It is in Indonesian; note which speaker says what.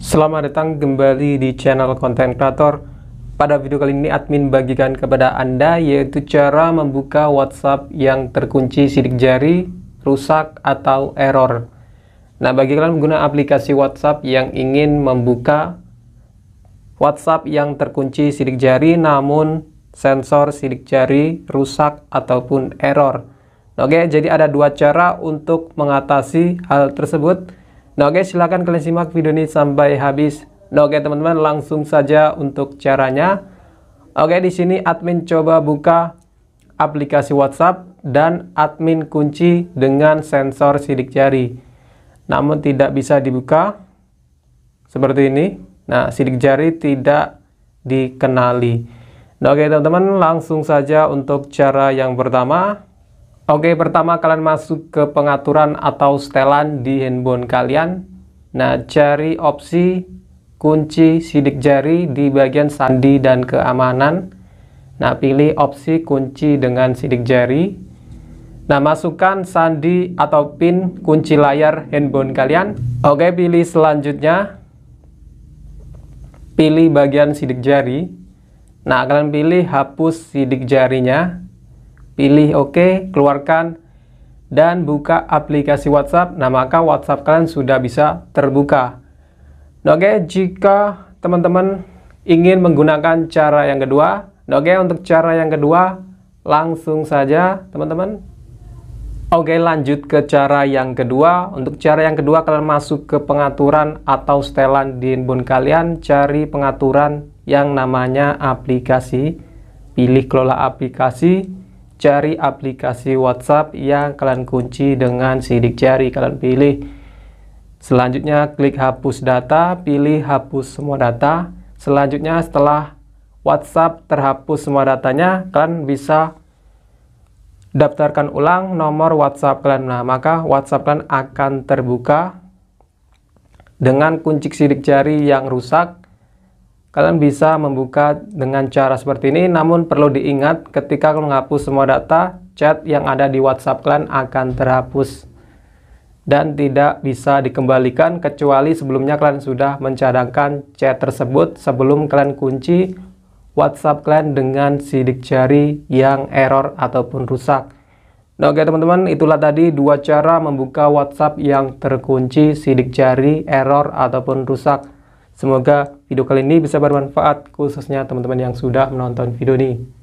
Speaker 1: Selamat datang kembali di channel konten kreator. Pada video kali ini admin bagikan kepada Anda yaitu cara membuka WhatsApp yang terkunci sidik jari, rusak atau error. Nah, bagi kalian pengguna aplikasi WhatsApp yang ingin membuka WhatsApp yang terkunci sidik jari namun sensor sidik jari rusak ataupun error. Oke, jadi ada dua cara untuk mengatasi hal tersebut. Nah oke okay, silahkan kalian simak video ini sampai habis. Nah oke okay, teman-teman langsung saja untuk caranya. Oke okay, di sini admin coba buka aplikasi WhatsApp dan admin kunci dengan sensor sidik jari. Namun tidak bisa dibuka seperti ini. Nah sidik jari tidak dikenali. Nah oke teman-teman langsung saja untuk cara yang pertama. Oke, pertama kalian masuk ke pengaturan atau setelan di handphone kalian. Nah, cari opsi kunci sidik jari di bagian sandi dan keamanan. Nah, pilih opsi kunci dengan sidik jari. Nah, masukkan sandi atau pin kunci layar handphone kalian. Oke, pilih selanjutnya. Pilih bagian sidik jari. Nah, kalian pilih hapus sidik jarinya pilih OK, keluarkan, dan buka aplikasi WhatsApp. Nah, maka WhatsApp kalian sudah bisa terbuka. Nah, oke, okay, jika teman-teman ingin menggunakan cara yang kedua, nah, oke, okay, untuk cara yang kedua, langsung saja, teman-teman. Oke, okay, lanjut ke cara yang kedua. Untuk cara yang kedua, kalian masuk ke pengaturan atau setelan di handphone kalian, cari pengaturan yang namanya aplikasi pilih kelola aplikasi cari aplikasi WhatsApp yang kalian kunci dengan sidik jari. Kalian pilih. Selanjutnya klik hapus data, pilih hapus semua data. Selanjutnya setelah WhatsApp terhapus semua datanya, kalian bisa daftarkan ulang nomor WhatsApp kalian. Nah, maka WhatsApp kalian akan terbuka dengan kunci sidik jari yang rusak Kalian bisa membuka dengan cara seperti ini, namun perlu diingat ketika menghapus semua data, chat yang ada di WhatsApp kalian akan terhapus dan tidak bisa dikembalikan kecuali sebelumnya kalian sudah mencadangkan chat tersebut sebelum kalian kunci WhatsApp kalian dengan sidik jari yang error ataupun rusak. Nah, oke teman-teman, itulah tadi dua cara membuka WhatsApp yang terkunci sidik jari, error ataupun rusak. Semoga Video kali ini bisa bermanfaat khususnya teman-teman yang sudah menonton video ini.